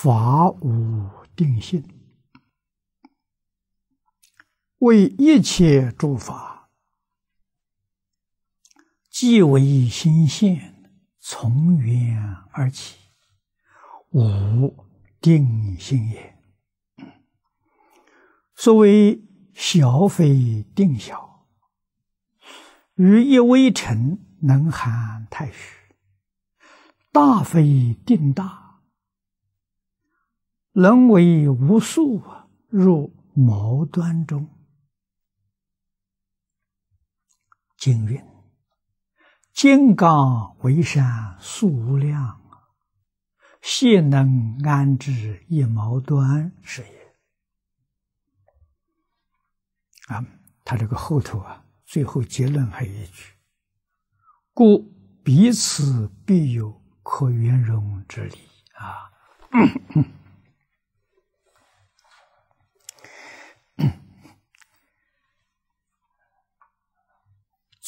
法无定性，为一切诸法，即为心现，从缘而起，无定性也。所谓小非定小，于一微尘能含太虚；大非定大。能为无数啊，入矛端中。经云：“金刚为山数无量啊，悉能安置一毛端是也。”啊，他这个后头啊，最后结论还有一句：“故彼此必有可圆融之理啊。”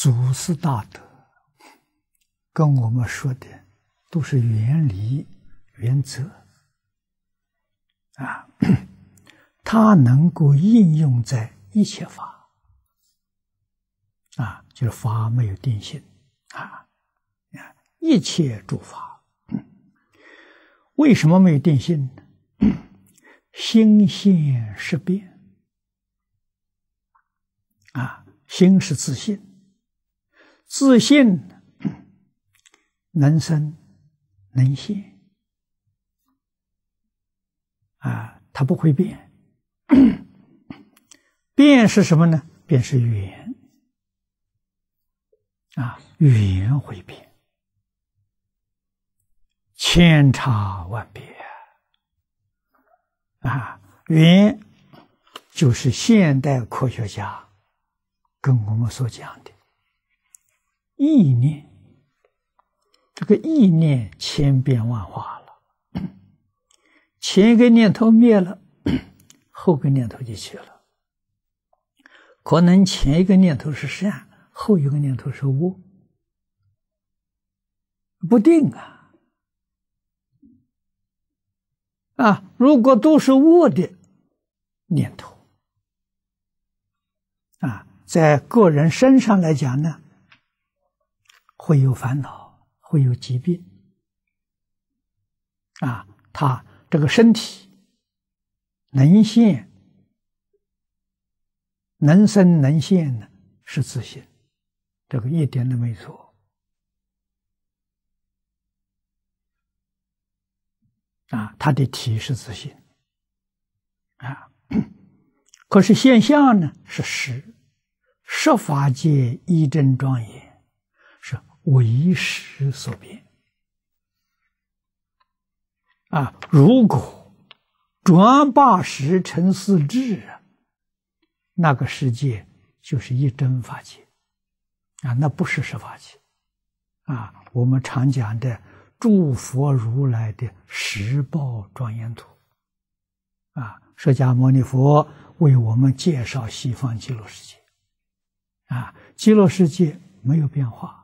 祖师大德跟我们说的都是原理、原则啊，它 能够应用在一切法啊，就是法没有定性啊一切诸法为什么没有定性呢？心性识变啊，心是自性。自信，能生，能现，啊，它不会变。变是什么呢？便是语言啊，语言会变，千差万别。啊，言就是现代科学家跟我们所讲的。意念，这个意念千变万化了。前一个念头灭了，后个念头就去了。可能前一个念头是善，后一个念头是恶，不定啊！啊，如果都是恶的念头，啊，在个人身上来讲呢？会有烦恼，会有疾病，啊，他这个身体能现、能生、能现呢，是自信，这个一点都没错，啊，他的体是自信。啊，可是现象呢是实，设法界一真庄严。为时所变啊！如果转八时成四智啊，那个世界就是一真法界啊，那不是十法界啊。我们常讲的诸佛如来的十报庄严图啊，释迦牟尼佛为我们介绍西方极乐世界啊，极乐世界没有变化。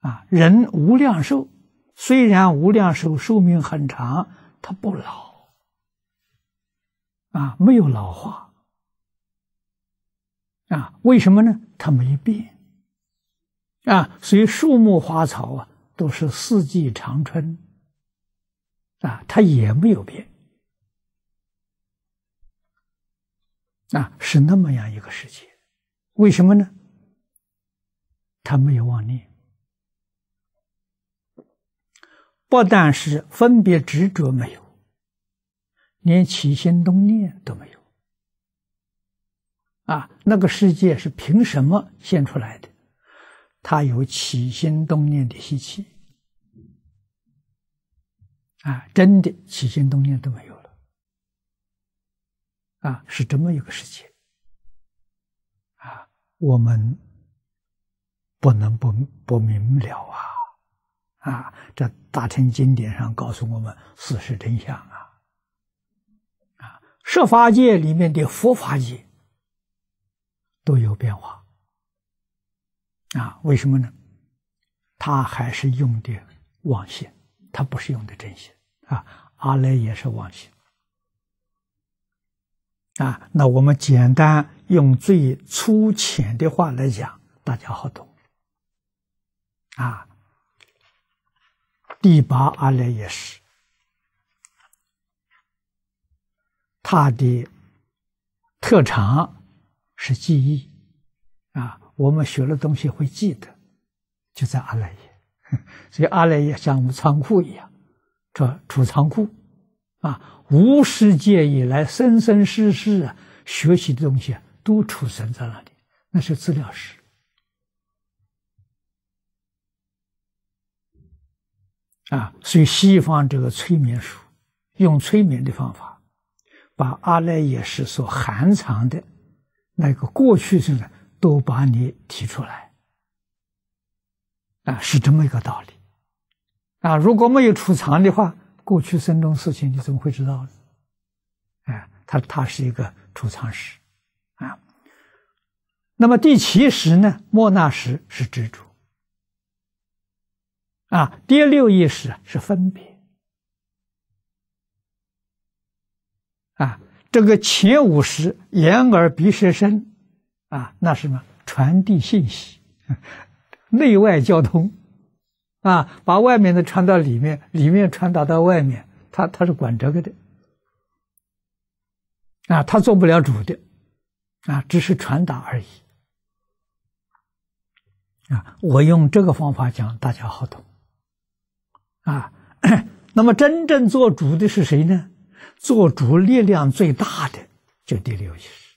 啊，人无量寿，虽然无量寿寿命很长，它不老，啊，没有老化，啊，为什么呢？它没变，啊，所以树木花草啊，都是四季长春，啊，它也没有变，啊，是那么样一个世界，为什么呢？他没有妄念。不但是分别执着没有，连起心动念都没有啊！那个世界是凭什么现出来的？它有起心动念的习气。啊！真的起心动念都没有了啊！是这么一个世界啊！我们不能不不明了啊！啊，这大乘经典上告诉我们事实真相啊，啊，设法界里面的佛法界都有变化，啊，为什么呢？他还是用的妄心，他不是用的真心啊。阿赖也是妄心啊。那我们简单用最粗浅的话来讲，大家好懂啊。第八阿赖耶识，他的特长是记忆啊。我们学了东西会记得，就在阿赖耶。所 以阿赖耶像我们仓库一样，这储仓库啊，无世界以来生生世世啊，学习的东西都储存在那里，那是资料室。啊，所以西方这个催眠术，用催眠的方法，把阿赖耶识所含藏的那个过去性的都把你提出来，啊，是这么一个道理，啊，如果没有储藏的话，过去生中事情你怎么会知道呢？哎，他他是一个储藏师，啊，那么第七识呢，莫那识是执着。啊，第六意识是分别。啊，这个前五识眼耳鼻舌身，啊，那是么？传递信息，内外交通，啊，把外面的传到里面，里面传达到外面，他他是管这个的，啊，他做不了主的，啊，只是传达而已。啊，我用这个方法讲，大家好懂。啊，那么真正做主的是谁呢？做主力量最大的就第六意识，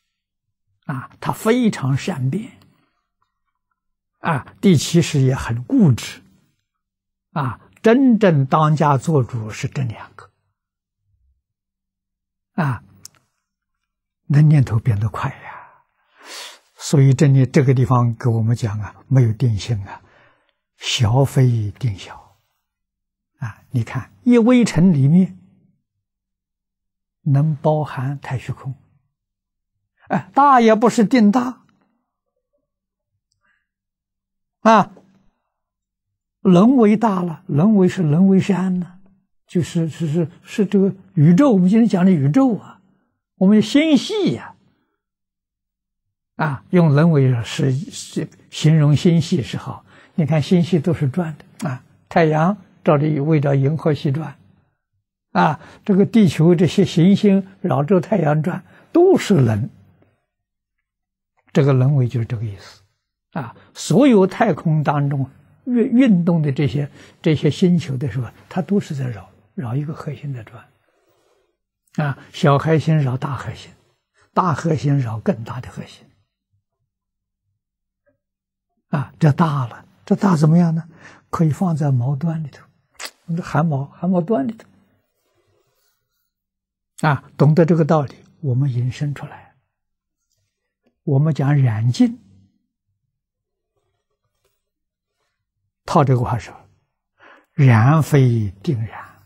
啊，他非常善变，啊，第七识也很固执，啊，真正当家做主是这两个，啊，那念头变得快呀，所以这里这个地方给我们讲啊，没有定性啊，小非定小。啊，你看一微尘里面能包含太虚空。哎，大也不是定大。啊，人为大了，人为是人为山呢，就是是是是这个宇宙。我们今天讲的宇宙啊，我们星系呀，啊，用人为是是形容星系是好。你看星系都是转的啊，太阳。照着围着银河系转，啊，这个地球这些行星绕着太阳转，都是轮，这个轮回就是这个意思，啊，所有太空当中运运动的这些这些星球的时候，它都是在绕绕一个核心在转，啊，小核心绕大核心，大核心绕更大的核心，啊，这大了，这大怎么样呢？可以放在矛端里头。我们的汗毛，汗毛断了啊，懂得这个道理，我们引申出来，我们讲染净，套这个话说，染非定染，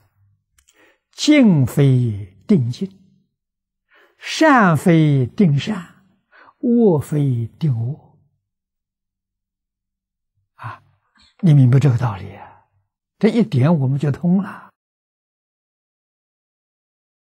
净非定净，善非定善，恶非定恶，啊，你明白这个道理啊？这一点我们就通了。